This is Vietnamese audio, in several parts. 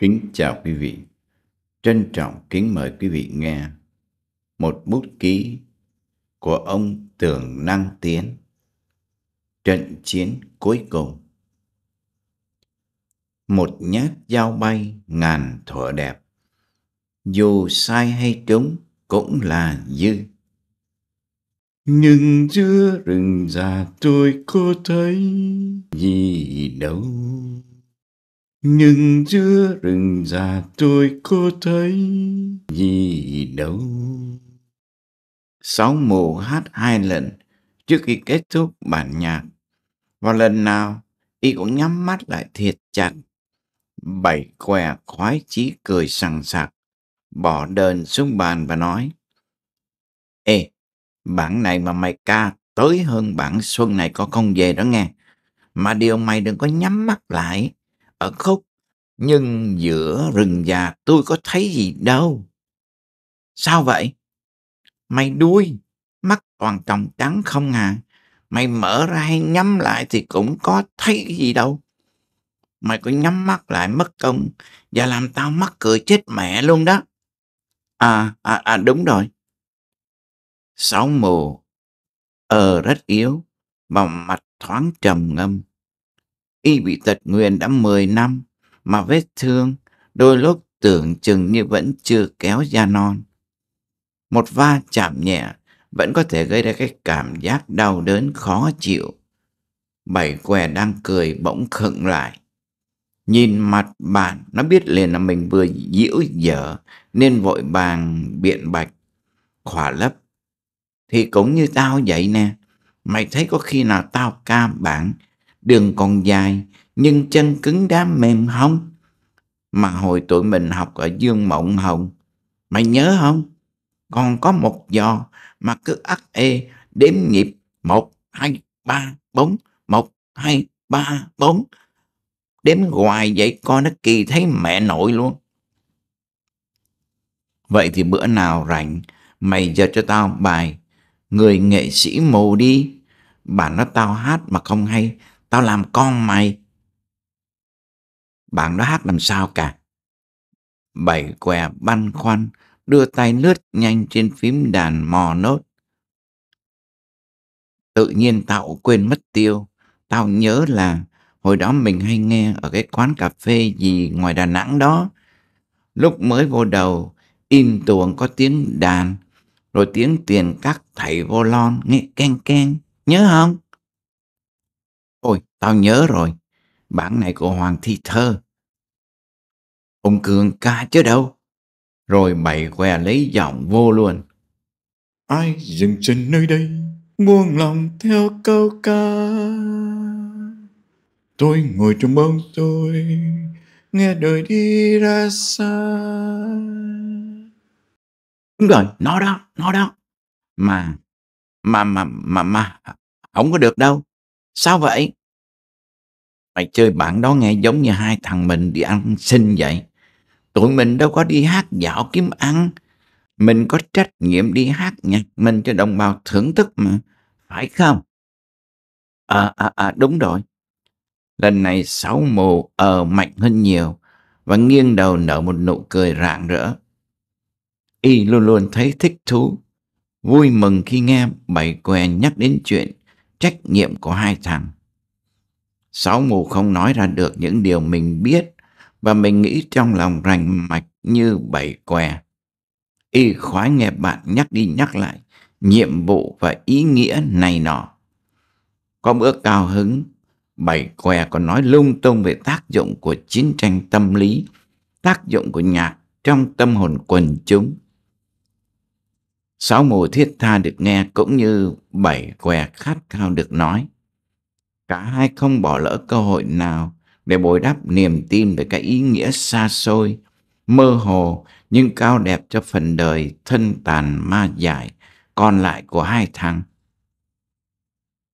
Kính chào quý vị. Trân trọng kính mời quý vị nghe một bút ký của ông Tưởng Năng Tiến. Trận chiến cuối cùng. Một nhát dao bay ngàn thuở đẹp. Dù sai hay trúng cũng là dư. Nhưng giữa rừng già tôi có thấy gì đâu nhưng giữa rừng già tôi có thấy gì đâu sáu mù hát hai lần trước khi kết thúc bản nhạc và lần nào y cũng nhắm mắt lại thiệt chặt bảy què khoái chí cười sằng sặc bỏ đờn xuống bàn và nói ê bản này mà mày ca tới hơn bản xuân này có không về đó nghe mà điều mày đừng có nhắm mắt lại ở khúc, nhưng giữa rừng già tôi có thấy gì đâu. Sao vậy? Mày đuôi, mắt toàn tròng trắng không à? Mày mở ra hay nhắm lại thì cũng có thấy gì đâu. Mày có nhắm mắt lại mất công và làm tao mắc cười chết mẹ luôn đó. À, à, à đúng rồi. Sáu mù, ờ rất yếu, và mạch thoáng trầm ngâm Y bị tật nguyền đã 10 năm mà vết thương đôi lúc tưởng chừng như vẫn chưa kéo ra non. Một va chạm nhẹ vẫn có thể gây ra cái cảm giác đau đớn khó chịu. Bảy què đang cười bỗng khựng lại. Nhìn mặt bạn, nó biết liền là mình vừa diễu dở nên vội vàng biện bạch, khỏa lấp. Thì cũng như tao vậy nè, mày thấy có khi nào tao ca bản đường còn dài nhưng chân cứng đá mềm không mà hồi tụi mình học ở dương mộng hồng mày nhớ không còn có một giò mà cứ ắt ê đếm nhịp một hai ba bốn một hai ba bốn đếm hoài vậy coi nó kỳ thấy mẹ nổi luôn vậy thì bữa nào rảnh mày giờ cho tao bài người nghệ sĩ mù đi bà nó tao hát mà không hay Tao làm con mày. Bạn đó hát làm sao cả. Bảy què băn khoăn, đưa tay lướt nhanh trên phím đàn mò nốt. Tự nhiên tao quên mất tiêu. Tao nhớ là hồi đó mình hay nghe ở cái quán cà phê gì ngoài Đà Nẵng đó. Lúc mới vô đầu, in tuồng có tiếng đàn, rồi tiếng tiền cắt thảy vô lon nghe keng keng, nhớ không? Ôi, tao nhớ rồi, bản này của Hoàng Thi Thơ. Ông Cường ca chứ đâu. Rồi bày què lấy giọng vô luôn. Ai dừng chân nơi đây, buông lòng theo câu ca. Tôi ngồi trong bóng tôi, nghe đời đi ra xa. Đúng rồi, nó đó, nó đó. Mà, mà, mà, mà, mà, không có được đâu. Sao vậy? Mày chơi bạn đó nghe giống như hai thằng mình đi ăn xin vậy. Tụi mình đâu có đi hát dạo kiếm ăn. Mình có trách nhiệm đi hát nhạc mình cho đồng bào thưởng thức mà. Phải không? À, à, à, đúng rồi. Lần này sáu mù ờ mạnh hơn nhiều và nghiêng đầu nở một nụ cười rạng rỡ. Y luôn luôn thấy thích thú, vui mừng khi nghe bảy què nhắc đến chuyện trách nhiệm của hai thằng. Sáu mù không nói ra được những điều mình biết và mình nghĩ trong lòng rành mạch như bảy què. Y khoái nghe bạn nhắc đi nhắc lại nhiệm vụ và ý nghĩa này nọ. Có bữa cao hứng, bảy què còn nói lung tung về tác dụng của chiến tranh tâm lý, tác dụng của nhạc trong tâm hồn quần chúng sáu mùa thiết tha được nghe cũng như bảy què khát khao được nói. Cả hai không bỏ lỡ cơ hội nào để bồi đắp niềm tin về cái ý nghĩa xa xôi, mơ hồ nhưng cao đẹp cho phần đời thân tàn ma dại còn lại của hai thằng.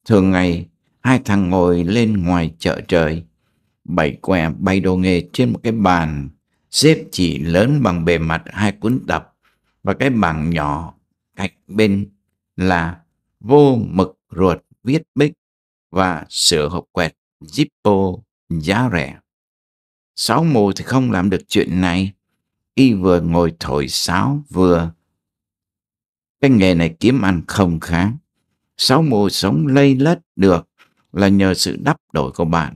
Thường ngày, hai thằng ngồi lên ngoài chợ trời, bảy què bày đồ nghề trên một cái bàn, xếp chỉ lớn bằng bề mặt hai cuốn tập và cái bảng nhỏ cạnh bên là vô mực ruột viết bích và sửa hộp quẹt Zippo giá rẻ. Sáu mù thì không làm được chuyện này. Y vừa ngồi thổi sáo vừa. Cái nghề này kiếm ăn không khá. Sáu mù sống lây lất được là nhờ sự đắp đổi của bạn.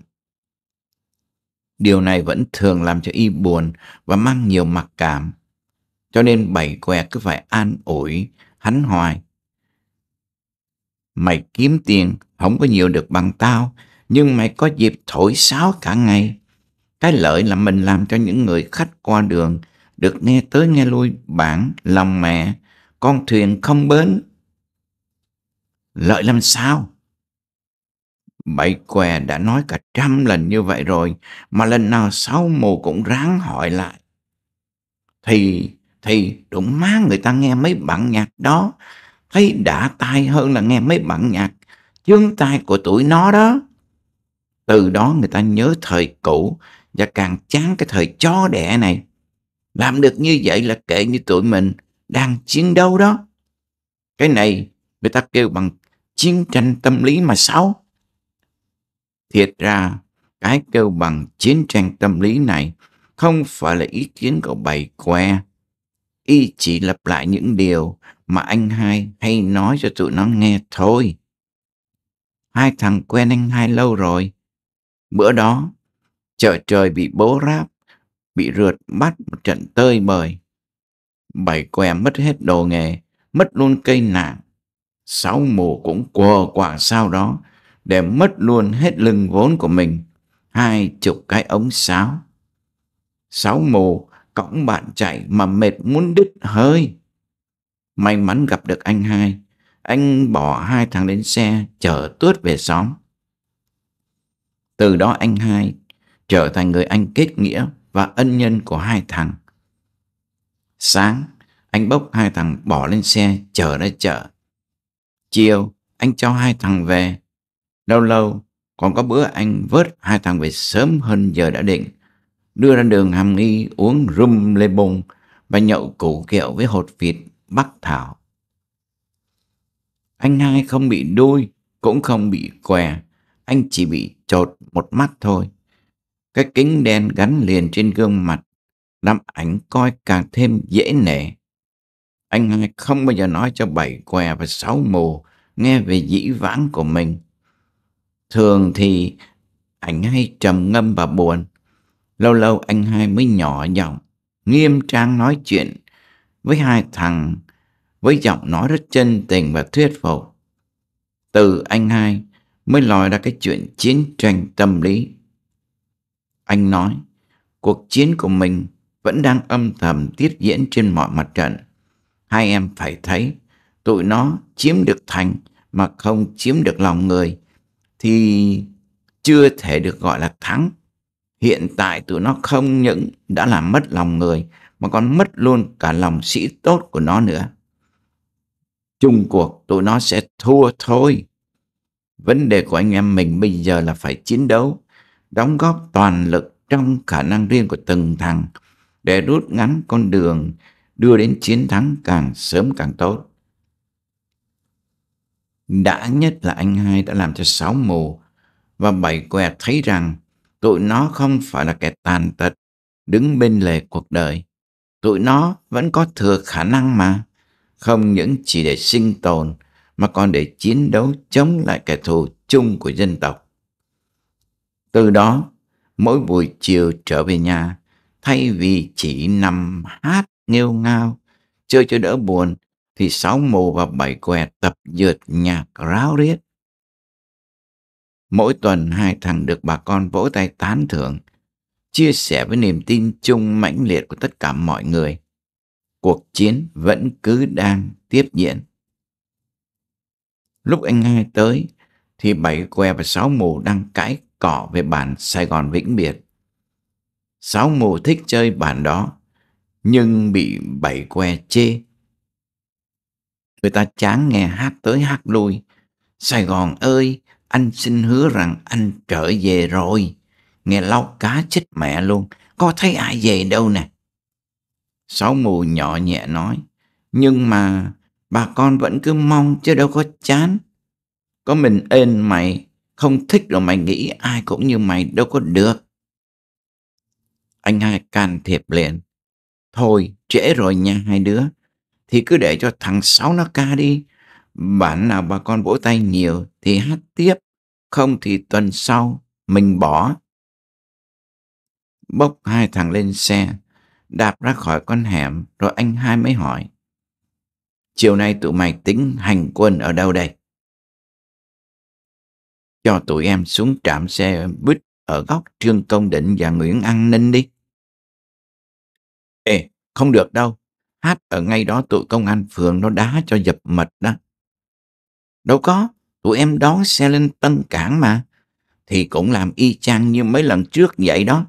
Điều này vẫn thường làm cho y buồn và mang nhiều mặc cảm. Cho nên bảy quẹt cứ phải an ủi hắn hoài. Mày kiếm tiền không có nhiều được bằng tao, nhưng mày có dịp thổi sáo cả ngày. Cái lợi là mình làm cho những người khách qua đường được nghe tới nghe lui bản lòng mẹ, con thuyền không bến. Lợi làm sao? Bảy què đã nói cả trăm lần như vậy rồi, mà lần nào sáu mù cũng ráng hỏi lại. Thì thì đụng má người ta nghe mấy bản nhạc đó thấy đã tai hơn là nghe mấy bản nhạc chương tai của tuổi nó đó từ đó người ta nhớ thời cũ và càng chán cái thời chó đẻ này làm được như vậy là kệ như tụi mình đang chiến đấu đó cái này người ta kêu bằng chiến tranh tâm lý mà sao thiệt ra cái kêu bằng chiến tranh tâm lý này không phải là ý kiến của bầy que y chỉ lặp lại những điều mà anh hai hay nói cho tụi nó nghe thôi. Hai thằng quen anh hai lâu rồi. Bữa đó, chợ trời bị bố ráp, bị rượt bắt một trận tơi bời. Bảy què mất hết đồ nghề, mất luôn cây nạng. Sáu mùa cũng quờ quả sau đó, để mất luôn hết lưng vốn của mình, hai chục cái ống sáo. Sáu mùa cõng bạn chạy mà mệt muốn đứt hơi. May mắn gặp được anh hai, anh bỏ hai thằng đến xe chở tuốt về xóm. Từ đó anh hai trở thành người anh kết nghĩa và ân nhân của hai thằng. Sáng, anh bốc hai thằng bỏ lên xe chở ra chợ. Chiều, anh cho hai thằng về. Lâu lâu, còn có bữa anh vớt hai thằng về sớm hơn giờ đã định đưa ra đường hàm nghi uống rum lê bông và nhậu củ kẹo với hột vịt bắc thảo. Anh hai không bị đuôi, cũng không bị què, anh chỉ bị trột một mắt thôi. Cái kính đen gắn liền trên gương mặt, làm ảnh coi càng thêm dễ nể. Anh hai không bao giờ nói cho bảy què và sáu mù nghe về dĩ vãng của mình. Thường thì ảnh hay trầm ngâm và buồn, Lâu lâu anh hai mới nhỏ giọng, nghiêm trang nói chuyện với hai thằng với giọng nói rất chân tình và thuyết phục. Từ anh hai mới lòi ra cái chuyện chiến tranh tâm lý. Anh nói, cuộc chiến của mình vẫn đang âm thầm tiếp diễn trên mọi mặt trận. Hai em phải thấy, tụi nó chiếm được thành mà không chiếm được lòng người thì chưa thể được gọi là thắng hiện tại tụi nó không những đã làm mất lòng người mà còn mất luôn cả lòng sĩ tốt của nó nữa. Chung cuộc tụi nó sẽ thua thôi. Vấn đề của anh em mình bây giờ là phải chiến đấu, đóng góp toàn lực trong khả năng riêng của từng thằng để rút ngắn con đường đưa đến chiến thắng càng sớm càng tốt. Đã nhất là anh hai đã làm cho sáu mù và bảy què thấy rằng tụi nó không phải là kẻ tàn tật đứng bên lề cuộc đời tụi nó vẫn có thừa khả năng mà không những chỉ để sinh tồn mà còn để chiến đấu chống lại kẻ thù chung của dân tộc từ đó mỗi buổi chiều trở về nhà thay vì chỉ nằm hát nghêu ngao chơi cho đỡ buồn thì sáu mù và bảy què tập dượt nhạc ráo riết Mỗi tuần hai thằng được bà con vỗ tay tán thưởng, chia sẻ với niềm tin chung mãnh liệt của tất cả mọi người. Cuộc chiến vẫn cứ đang tiếp diễn. Lúc anh hai tới thì bảy que và sáu mù đang cãi cọ về bản Sài Gòn vĩnh biệt. Sáu mù thích chơi bản đó nhưng bị bảy que chê. Người ta chán nghe hát tới hát lui. Sài Gòn ơi, anh xin hứa rằng anh trở về rồi. Nghe lóc cá chết mẹ luôn, có thấy ai về đâu nè. Sáu mù nhỏ nhẹ nói, nhưng mà bà con vẫn cứ mong chứ đâu có chán. Có mình ên mày, không thích rồi mày nghĩ ai cũng như mày đâu có được. Anh hai can thiệp liền. Thôi, trễ rồi nha hai đứa. Thì cứ để cho thằng Sáu nó ca đi. Bản nào bà con vỗ tay nhiều thì hát tiếp, không thì tuần sau mình bỏ. Bốc hai thằng lên xe, đạp ra khỏi con hẻm rồi anh hai mới hỏi. Chiều nay tụi mày tính hành quân ở đâu đây? Cho tụi em xuống trạm xe buýt ở góc Trương Công Định và Nguyễn An Ninh đi. Ê, không được đâu. Hát ở ngay đó tụi công an phường nó đá cho dập mật đó. Đâu có, tụi em đón xe lên Tân Cảng mà. Thì cũng làm y chang như mấy lần trước vậy đó.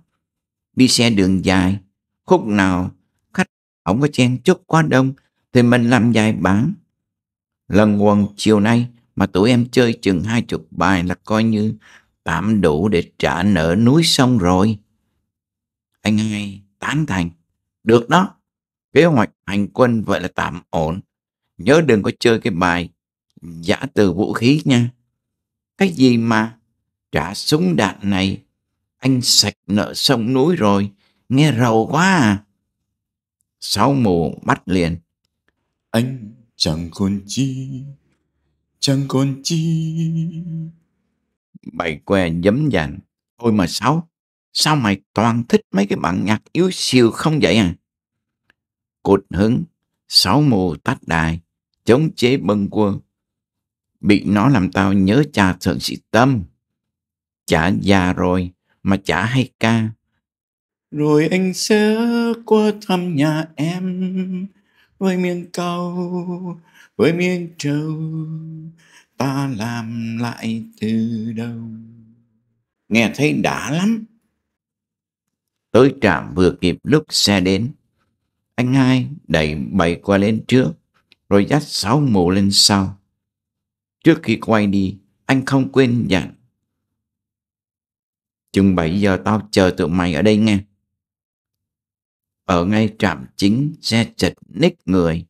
Đi xe đường dài, khúc nào khách không có chen chút quá đông thì mình làm dài bản. Lần quần chiều nay mà tụi em chơi chừng hai chục bài là coi như tạm đủ để trả nợ núi sông rồi. Anh hai tán thành. Được đó, kế hoạch hành quân vậy là tạm ổn. Nhớ đừng có chơi cái bài giả từ vũ khí nha. Cái gì mà trả súng đạn này, anh sạch nợ sông núi rồi, nghe rầu quá à. Sáu mù mắt liền. Anh chẳng còn chi, chẳng còn chi. Bày que dấm dặn. Thôi mà sáu, sao mày toàn thích mấy cái bản nhạc yếu siêu không vậy à? Cột hứng, sáu mù tách đài, chống chế bân quân Bị nó làm tao nhớ cha thượng sĩ Tâm. Chả già rồi mà chả hay ca. Rồi anh sẽ qua thăm nhà em với miền cao, với miền trâu. Ta làm lại từ đầu. Nghe thấy đã lắm. Tới trạm vừa kịp lúc xe đến. Anh hai đẩy bày qua lên trước, rồi dắt sáu mù lên sau. Trước khi quay đi, anh không quên dặn. Chừng 7 giờ tao chờ tụi mày ở đây nghe. Ở ngay trạm chính, xe chật ních người.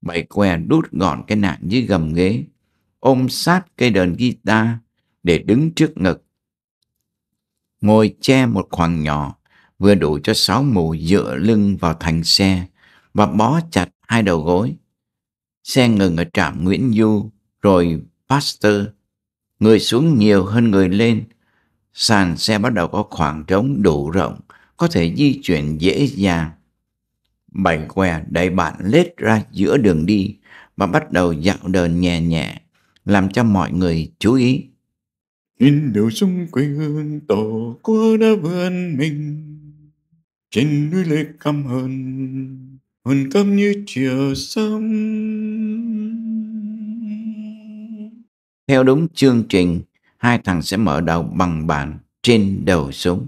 Bảy què đút gọn cái nạn dưới gầm ghế, ôm sát cây đờn guitar để đứng trước ngực. Ngồi che một khoảng nhỏ, vừa đủ cho sáu mù dựa lưng vào thành xe và bó chặt hai đầu gối. Xe ngừng ở trạm Nguyễn Du rồi Pasteur. Người xuống nhiều hơn người lên. Sàn xe bắt đầu có khoảng trống đủ rộng, có thể di chuyển dễ dàng. Bảy què đẩy bạn lết ra giữa đường đi và bắt đầu dạo đờn nhẹ nhẹ, làm cho mọi người chú ý. Nhìn đều xung quanh hương tổ quốc đã vươn mình trên núi lệ căm hơn hồn căm như chiều sông theo đúng chương trình, hai thằng sẽ mở đầu bằng bản trên đầu súng.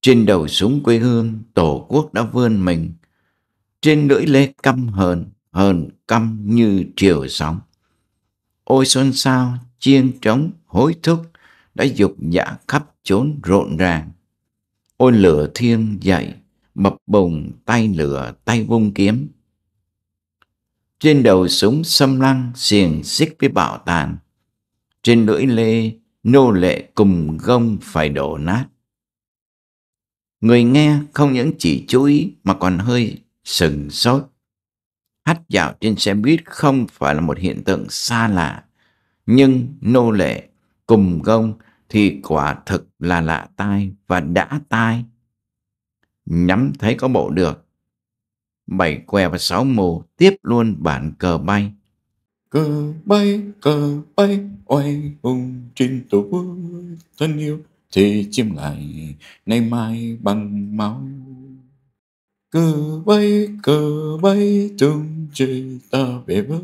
Trên đầu súng quê hương, tổ quốc đã vươn mình. Trên lưỡi lê căm hờn, hờn căm như triều sóng. Ôi xuân sao chiên trống, hối thúc đã dục dã khắp chốn rộn ràng. Ôi lửa thiêng dậy, bập bùng tay lửa, tay vung kiếm trên đầu súng xâm lăng xiềng xích với bảo tàn. Trên lưỡi lê, nô lệ cùng gông phải đổ nát. Người nghe không những chỉ chú ý mà còn hơi sừng sốt. Hát dạo trên xe buýt không phải là một hiện tượng xa lạ, nhưng nô lệ cùng gông thì quả thực là lạ tai và đã tai. Nhắm thấy có bộ được, bảy què và sáu mù tiếp luôn bản cờ bay cờ bay cờ bay oai hùng trên tổ quốc thân yêu thì chiêm lại nay mai bằng máu cờ bay cờ bay tung trời ta về với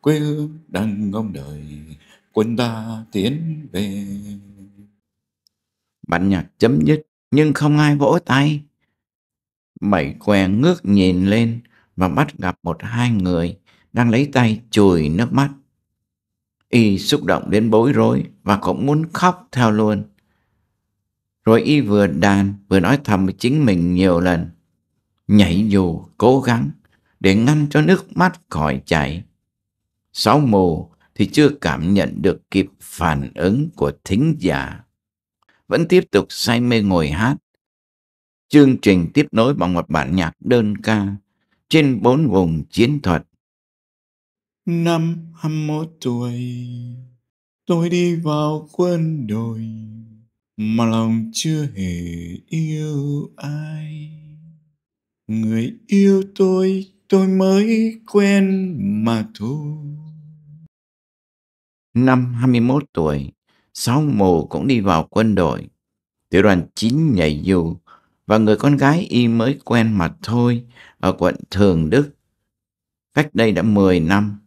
quê hương đang ngóng đợi quân ta tiến về bản nhạc chấm dứt nhưng không ai vỗ tay Bảy què ngước nhìn lên và bắt gặp một hai người đang lấy tay chùi nước mắt. Y xúc động đến bối rối và cũng muốn khóc theo luôn. Rồi Y vừa đàn vừa nói thầm với chính mình nhiều lần. Nhảy dù cố gắng để ngăn cho nước mắt khỏi chảy. Sáu mù thì chưa cảm nhận được kịp phản ứng của thính giả. Vẫn tiếp tục say mê ngồi hát chương trình tiếp nối bằng một bản nhạc đơn ca trên bốn vùng chiến thuật. Năm 21 tuổi, tôi đi vào quân đội mà lòng chưa hề yêu ai. Người yêu tôi, tôi mới quen mà thôi. Năm 21 tuổi, sáu mù cũng đi vào quân đội. Tiểu đoàn 9 nhảy dù và người con gái y mới quen mặt thôi ở quận Thường Đức. Cách đây đã 10 năm,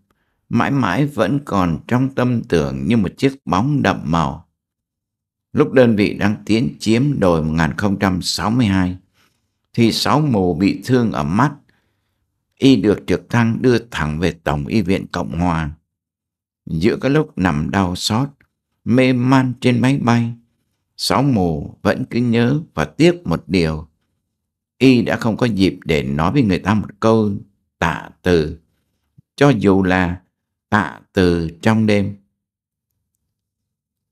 mãi mãi vẫn còn trong tâm tưởng như một chiếc bóng đậm màu. Lúc đơn vị đang tiến chiếm đồi 1062, thì sáu mù bị thương ở mắt. Y được trực thăng đưa thẳng về Tổng Y viện Cộng Hòa. Giữa các lúc nằm đau xót, mê man trên máy bay, sáu mù vẫn cứ nhớ và tiếc một điều. Y đã không có dịp để nói với người ta một câu tạ từ, cho dù là tạ từ trong đêm.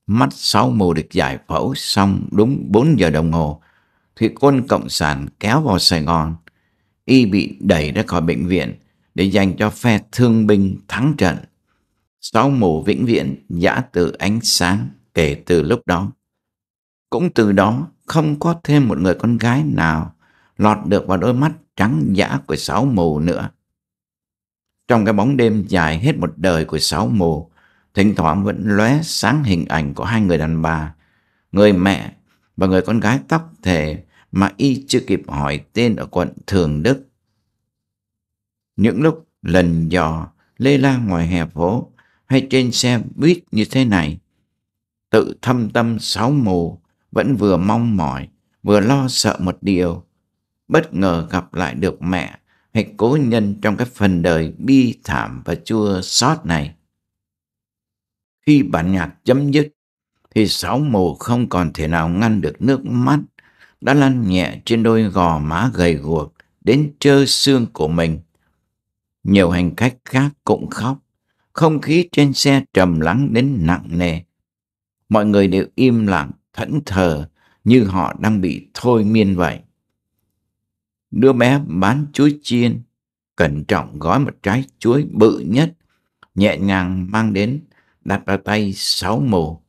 Mắt sáu mù được giải phẫu xong đúng 4 giờ đồng hồ, thì quân Cộng sản kéo vào Sài Gòn. Y bị đẩy ra khỏi bệnh viện để dành cho phe thương binh thắng trận. Sáu mù vĩnh viễn giã từ ánh sáng kể từ lúc đó. Cũng từ đó không có thêm một người con gái nào lọt được vào đôi mắt trắng dã của sáu mù nữa. Trong cái bóng đêm dài hết một đời của sáu mù, thỉnh thoảng vẫn lóe sáng hình ảnh của hai người đàn bà, người mẹ và người con gái tóc thề mà y chưa kịp hỏi tên ở quận Thường Đức. Những lúc lần dò lê la ngoài hè phố hay trên xe buýt như thế này, tự thâm tâm sáu mù vẫn vừa mong mỏi, vừa lo sợ một điều. Bất ngờ gặp lại được mẹ hay cố nhân trong cái phần đời bi thảm và chua xót này. Khi bản nhạc chấm dứt, thì sáu mồ không còn thể nào ngăn được nước mắt đã lăn nhẹ trên đôi gò má gầy guộc đến trơ xương của mình. Nhiều hành khách khác cũng khóc, không khí trên xe trầm lắng đến nặng nề. Mọi người đều im lặng, thẫn thờ như họ đang bị thôi miên vậy. Đứa bé bán chuối chiên, cẩn trọng gói một trái chuối bự nhất, nhẹ nhàng mang đến, đặt vào tay sáu mồ.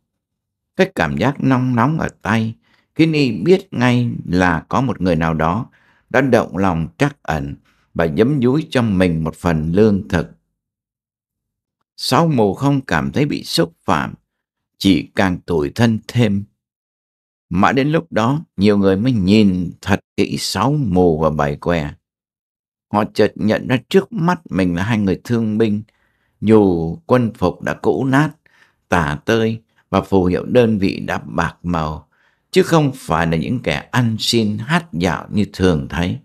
Cái cảm giác nóng nóng ở tay khiến y biết ngay là có một người nào đó đã động lòng trắc ẩn và giấm dúi cho mình một phần lương thực. Sáu mù không cảm thấy bị xúc phạm, chỉ càng tủi thân thêm. Mãi đến lúc đó, nhiều người mới nhìn thật kỹ sáu mù và bảy Que, Họ chợt nhận ra trước mắt mình là hai người thương binh, dù quân phục đã cũ nát, tả tơi và phù hiệu đơn vị đã bạc màu, chứ không phải là những kẻ ăn xin hát dạo như thường thấy.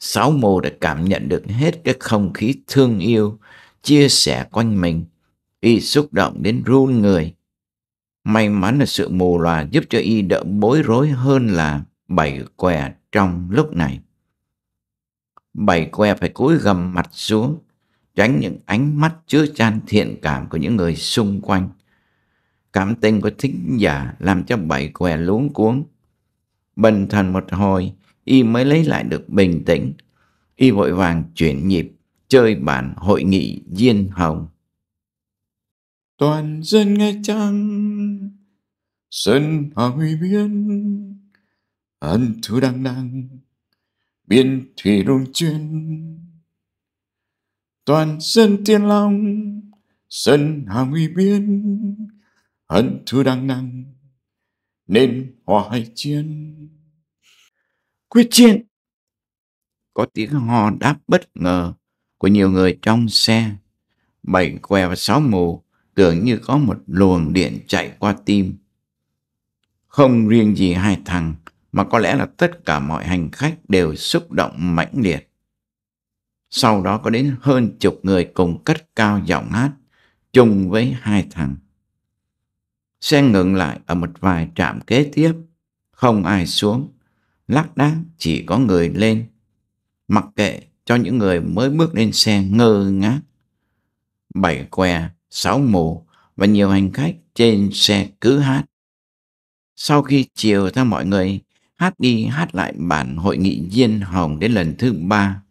Sáu mù đã cảm nhận được hết cái không khí thương yêu, chia sẻ quanh mình, y xúc động đến run người May mắn là sự mù loà giúp cho y đỡ bối rối hơn là bảy què trong lúc này. Bảy que phải cúi gầm mặt xuống, tránh những ánh mắt chứa chan thiện cảm của những người xung quanh. Cảm tình của thính giả làm cho bảy què luống cuống. Bần thần một hồi, y mới lấy lại được bình tĩnh. Y vội vàng chuyển nhịp, chơi bản hội nghị diên hồng toàn dân nghe chăng dân hà huy biên ân thứ đăng đăng biên thủy đồn chuyên toàn dân tiên long dân hà huy biên ân thứ đăng đăng nên hòa hay chiến quyết chiến có tiếng hò đáp bất ngờ của nhiều người trong xe bảy què và sáu mù tưởng như có một luồng điện chạy qua tim. Không riêng gì hai thằng, mà có lẽ là tất cả mọi hành khách đều xúc động mãnh liệt. Sau đó có đến hơn chục người cùng cất cao giọng hát, chung với hai thằng. Xe ngừng lại ở một vài trạm kế tiếp, không ai xuống, lác đác chỉ có người lên. Mặc kệ cho những người mới bước lên xe ngơ ngác. Bảy que sáu mù và nhiều hành khách trên xe cứ hát. Sau khi chiều theo mọi người, hát đi hát lại bản hội nghị diên hồng đến lần thứ ba.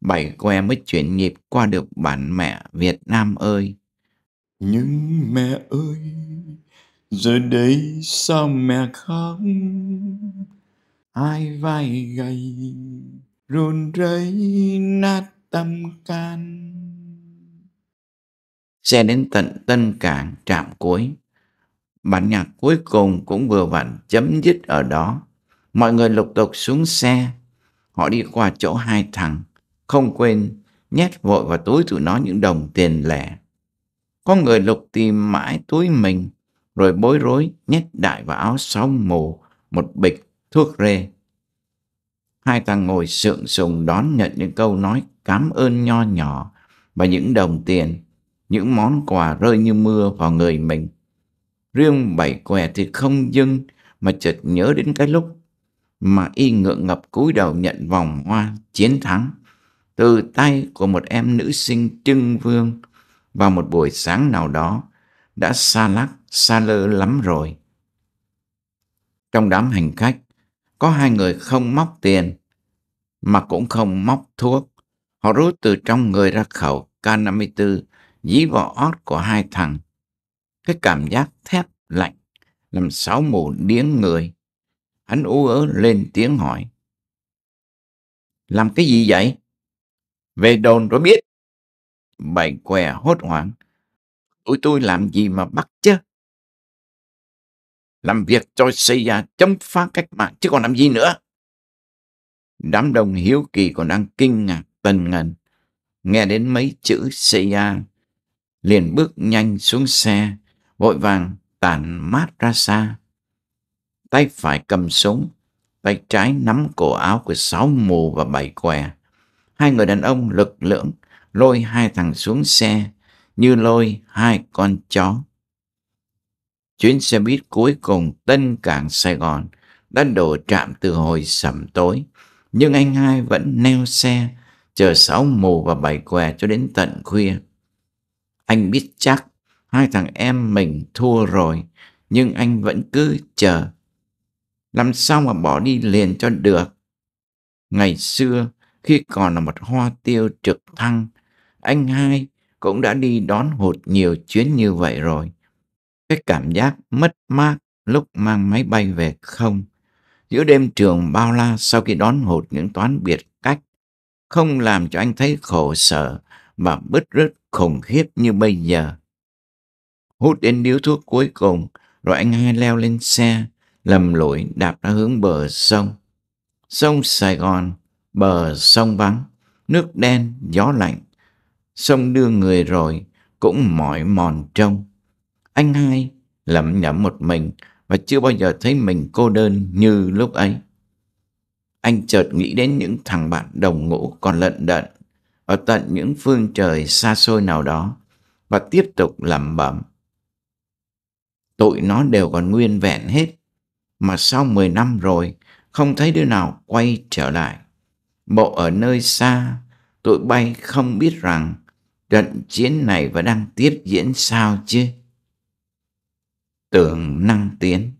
Bảy que mới chuyển nhịp qua được bản mẹ Việt Nam ơi. Nhưng mẹ ơi, giờ đây sao mẹ khóc? Hai vai gầy, run rẩy nát tâm can xe đến tận Tân Cảng trạm cuối. Bản nhạc cuối cùng cũng vừa vặn chấm dứt ở đó. Mọi người lục tục xuống xe. Họ đi qua chỗ hai thằng, không quên nhét vội vào túi tụi nó những đồng tiền lẻ. Có người lục tìm mãi túi mình, rồi bối rối nhét đại vào áo song mù một bịch thuốc rê. Hai thằng ngồi sượng sùng đón nhận những câu nói cảm ơn nho nhỏ và những đồng tiền những món quà rơi như mưa vào người mình. Riêng bảy què thì không dưng mà chợt nhớ đến cái lúc mà y ngượng ngập cúi đầu nhận vòng hoa chiến thắng từ tay của một em nữ sinh trưng vương vào một buổi sáng nào đó đã xa lắc, xa lơ lắm rồi. Trong đám hành khách, có hai người không móc tiền mà cũng không móc thuốc. Họ rút từ trong người ra khẩu K54 dí vào ót của hai thằng. Cái cảm giác thép lạnh làm sáu mù điếng người. Hắn ú ớ lên tiếng hỏi. Làm cái gì vậy? Về đồn rồi biết. Bày què hốt hoảng. Tụi tôi làm gì mà bắt chứ? Làm việc cho xây ra chống phá cách mạng chứ còn làm gì nữa. Đám đông hiếu kỳ còn đang kinh ngạc tần ngần. Nghe đến mấy chữ CIA liền bước nhanh xuống xe, vội vàng tản mát ra xa. Tay phải cầm súng, tay trái nắm cổ áo của sáu mù và bảy què. Hai người đàn ông lực lưỡng lôi hai thằng xuống xe như lôi hai con chó. Chuyến xe buýt cuối cùng Tân Cảng Sài Gòn đã đổ trạm từ hồi sẩm tối, nhưng anh hai vẫn neo xe chờ sáu mù và bảy què cho đến tận khuya. Anh biết chắc hai thằng em mình thua rồi, nhưng anh vẫn cứ chờ. Làm sao mà bỏ đi liền cho được? Ngày xưa, khi còn là một hoa tiêu trực thăng, anh hai cũng đã đi đón hụt nhiều chuyến như vậy rồi. Cái cảm giác mất mát lúc mang máy bay về không, giữa đêm trường bao la sau khi đón hụt những toán biệt cách, không làm cho anh thấy khổ sở và bứt rứt khủng khiếp như bây giờ. Hút đến điếu thuốc cuối cùng, rồi anh hai leo lên xe, lầm lũi đạp ra hướng bờ sông. Sông Sài Gòn, bờ sông vắng, nước đen, gió lạnh. Sông đưa người rồi, cũng mỏi mòn trông. Anh hai lẩm nhẩm một mình và chưa bao giờ thấy mình cô đơn như lúc ấy. Anh chợt nghĩ đến những thằng bạn đồng ngũ còn lận đận ở tận những phương trời xa xôi nào đó và tiếp tục lẩm bẩm. Tụi nó đều còn nguyên vẹn hết, mà sau 10 năm rồi không thấy đứa nào quay trở lại. Bộ ở nơi xa, tụi bay không biết rằng trận chiến này vẫn đang tiếp diễn sao chứ? Tưởng năng tiến